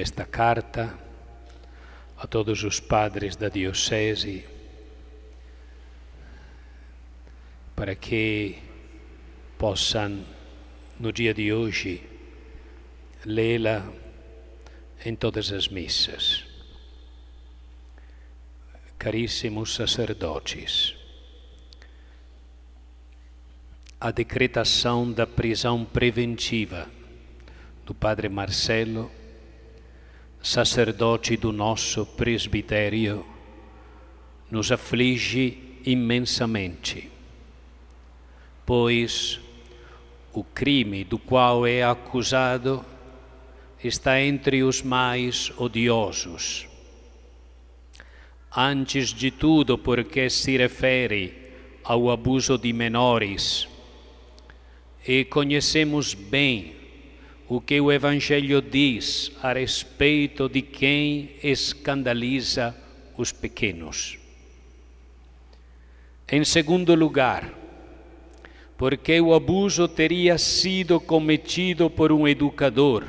esta carta, a todos os padres da Diocese, para que possam, no dia de hoje, lê-la em todas as missas. Caríssimos sacerdotes, a decretação da prisão preventiva do Padre Marcelo sacerdote do nosso presbitério, nos aflige imensamente, pois o crime do qual é acusado está entre os mais odiosos. Antes de tudo, porque se refere ao abuso de menores, e conhecemos bem o que o Evangelho diz a respeito de quem escandaliza os pequenos. Em segundo lugar, porque o abuso teria sido cometido por um educador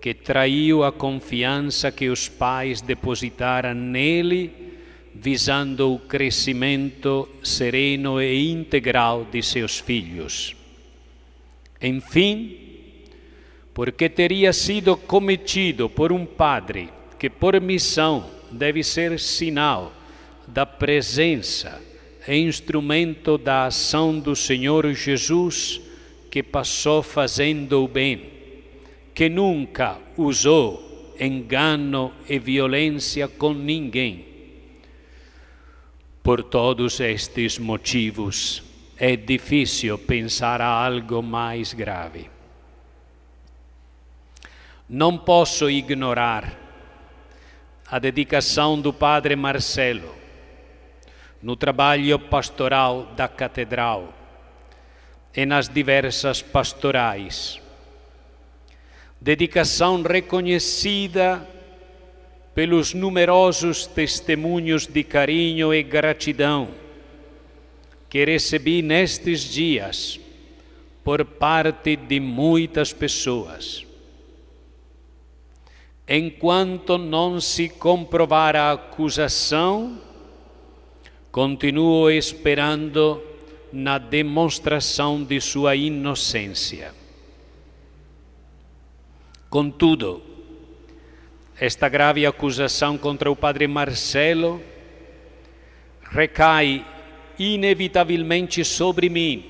que traiu a confiança que os pais depositaram nele, visando o crescimento sereno e integral de seus filhos. Enfim, porque teria sido cometido por um padre que, por missão, deve ser sinal da presença e instrumento da ação do Senhor Jesus, que passou fazendo o bem, que nunca usou engano e violência com ninguém. Por todos estes motivos, é difícil pensar a algo mais grave. Não posso ignorar a dedicação do Padre Marcelo no trabalho pastoral da Catedral e nas diversas pastorais. Dedicação reconhecida pelos numerosos testemunhos de carinho e gratidão que recebi nestes dias por parte de muitas pessoas enquanto não se comprovar a acusação, continuo esperando na demonstração de sua inocência. Contudo, esta grave acusação contra o padre Marcelo recai inevitavelmente sobre mim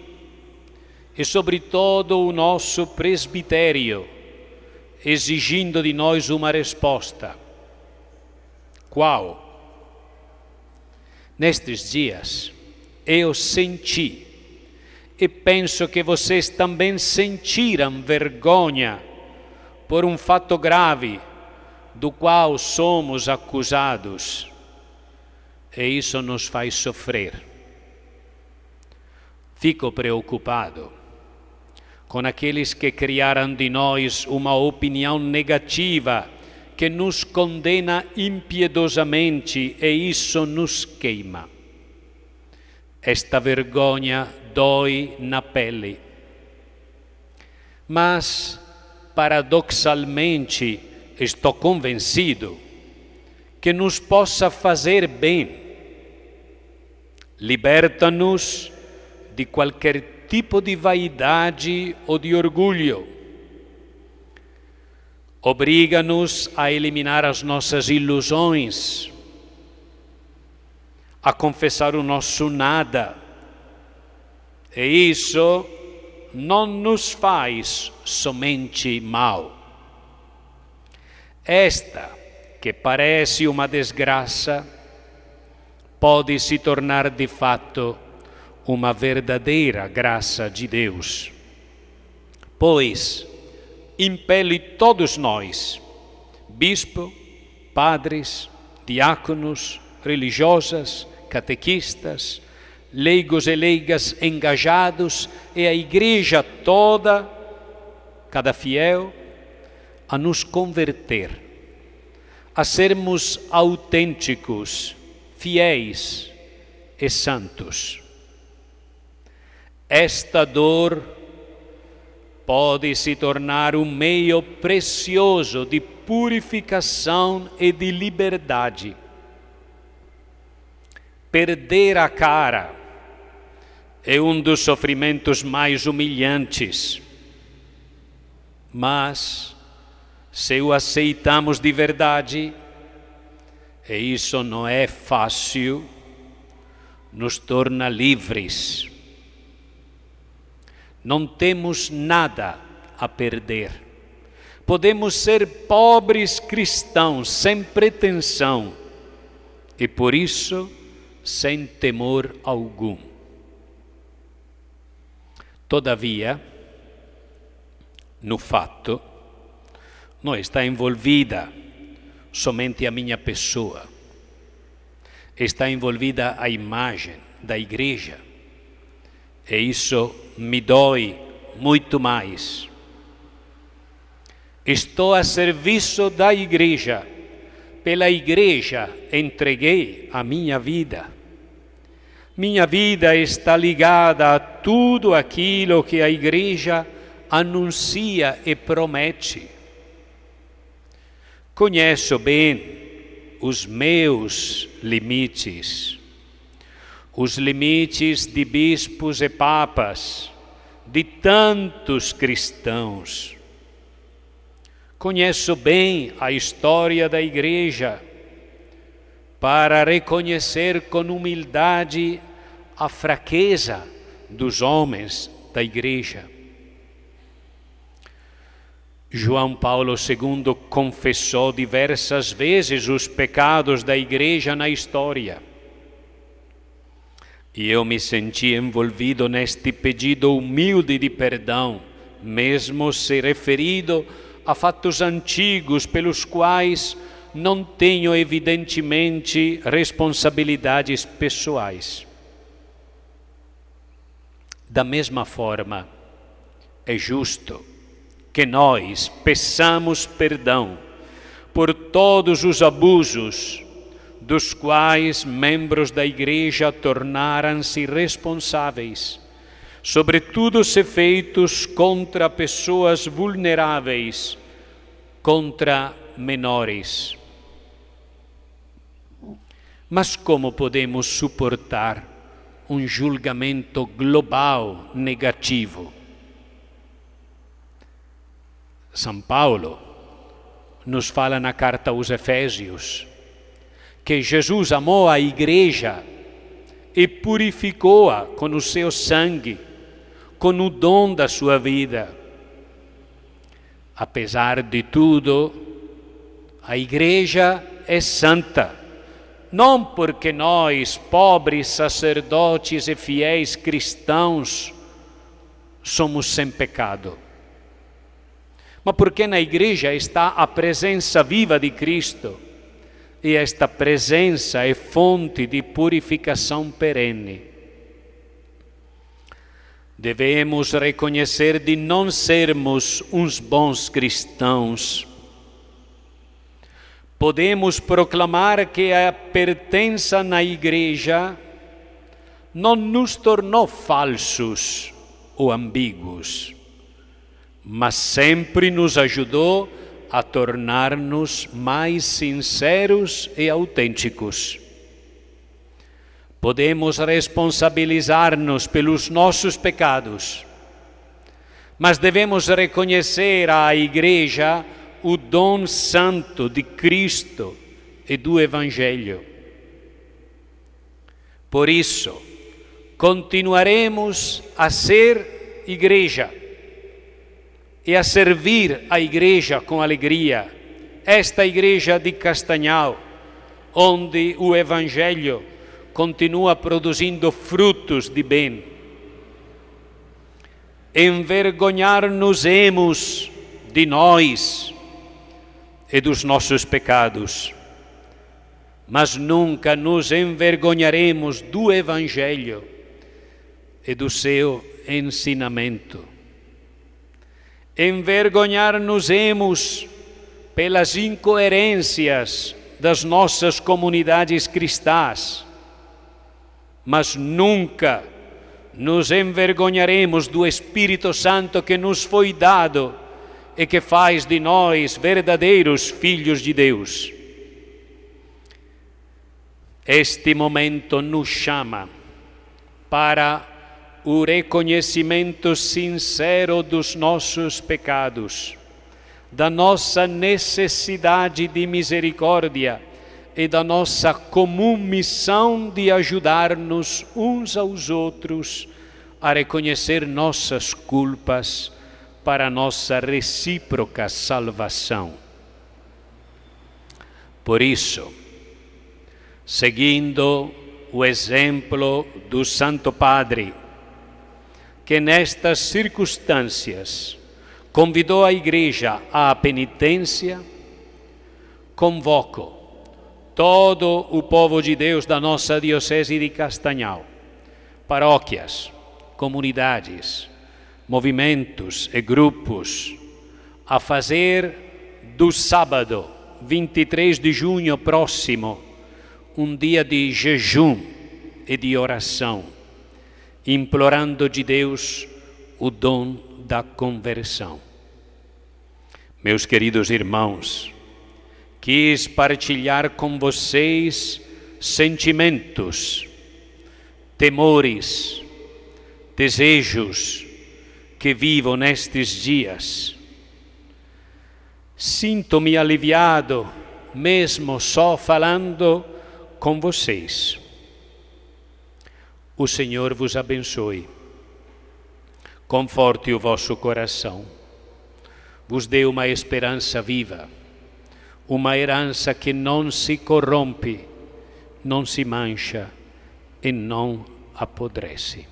e sobre todo o nosso presbitério exigindo de nós uma resposta. Qual? Nestes dias, eu senti, e penso que vocês também sentiram vergonha por um fato grave do qual somos acusados. E isso nos faz sofrer. Fico preocupado com aqueles que criaram de nós uma opinião negativa que nos condena impiedosamente e isso nos queima. Esta vergonha dói na pele. Mas, paradoxalmente, estou convencido que nos possa fazer bem. Liberta-nos de qualquer tipo de vaidade ou de orgulho. Obriga-nos a eliminar as nossas ilusões, a confessar o nosso nada. E isso não nos faz somente mal. Esta, que parece uma desgraça, pode se tornar de fato uma verdadeira graça de Deus, pois impele todos nós, bispo, padres, diáconos, religiosas, catequistas, leigos e leigas engajados e a igreja toda, cada fiel, a nos converter, a sermos autênticos, fiéis e santos esta dor pode se tornar um meio precioso de purificação e de liberdade. Perder a cara é um dos sofrimentos mais humilhantes, mas se o aceitamos de verdade, e isso não é fácil, nos torna livres não temos nada a perder. Podemos ser pobres cristãos, sem pretensão, e por isso sem temor algum. Todavia, no fato, não está envolvida somente a minha pessoa, está envolvida a imagem da igreja e isso me dói muito mais. Estou a serviço da igreja. Pela igreja entreguei a minha vida. Minha vida está ligada a tudo aquilo que a igreja anuncia e promete. Conheço bem os meus limites os limites de bispos e papas, de tantos cristãos. Conheço bem a história da Igreja para reconhecer com humildade a fraqueza dos homens da Igreja. João Paulo II confessou diversas vezes os pecados da Igreja na história e eu me senti envolvido neste pedido humilde de perdão, mesmo se referido a fatos antigos pelos quais não tenho, evidentemente, responsabilidades pessoais. Da mesma forma, é justo que nós peçamos perdão por todos os abusos dos quais membros da igreja tornaram-se responsáveis, sobretudo se feitos contra pessoas vulneráveis, contra menores. Mas como podemos suportar um julgamento global negativo? São Paulo nos fala na carta aos Efésios que Jesus amou a igreja e purificou-a com o seu sangue, com o dom da sua vida. Apesar de tudo, a igreja é santa, não porque nós, pobres sacerdotes e fiéis cristãos, somos sem pecado, mas porque na igreja está a presença viva de Cristo e esta presença é fonte de purificação perene. Devemos reconhecer de não sermos uns bons cristãos. Podemos proclamar que a pertença na igreja não nos tornou falsos ou ambíguos, mas sempre nos ajudou a a tornar-nos mais sinceros e autênticos. Podemos responsabilizar-nos pelos nossos pecados, mas devemos reconhecer à Igreja o dom santo de Cristo e do Evangelho. Por isso, continuaremos a ser Igreja e a servir a igreja com alegria, esta igreja de Castanhal, onde o Evangelho continua produzindo frutos de bem. Envergonhar-nos-emos de nós e dos nossos pecados, mas nunca nos envergonharemos do Evangelho e do seu ensinamento envergonhar-nos-emos pelas incoerências das nossas comunidades cristãs, mas nunca nos envergonharemos do Espírito Santo que nos foi dado e que faz de nós verdadeiros filhos de Deus. Este momento nos chama para o reconhecimento sincero dos nossos pecados, da nossa necessidade de misericórdia e da nossa comum missão de ajudar-nos uns aos outros a reconhecer nossas culpas para nossa recíproca salvação. Por isso, seguindo o exemplo do Santo Padre, que nestas circunstâncias convidou a Igreja à penitência, convoco todo o povo de Deus da nossa Diocese de Castanhal, paróquias, comunidades, movimentos e grupos, a fazer do sábado 23 de junho próximo um dia de jejum e de oração implorando de Deus o dom da conversão. Meus queridos irmãos, quis partilhar com vocês sentimentos, temores, desejos que vivo nestes dias. Sinto-me aliviado, mesmo só falando com vocês. O Senhor vos abençoe, conforte o vosso coração, vos dê uma esperança viva, uma herança que não se corrompe, não se mancha e não apodrece.